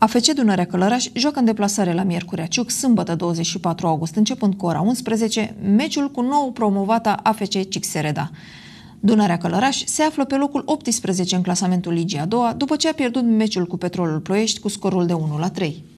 AFC Dunărea Călăraș joacă în deplasare la Miercurea Ciuc, sâmbătă 24 august, începând cu ora 11, meciul cu nou promovata AFC Cixereda. Dunărea Călăraș se află pe locul 18 în clasamentul Ligii a doua, după ce a pierdut meciul cu Petrolul Ploiești cu scorul de 1 la 3.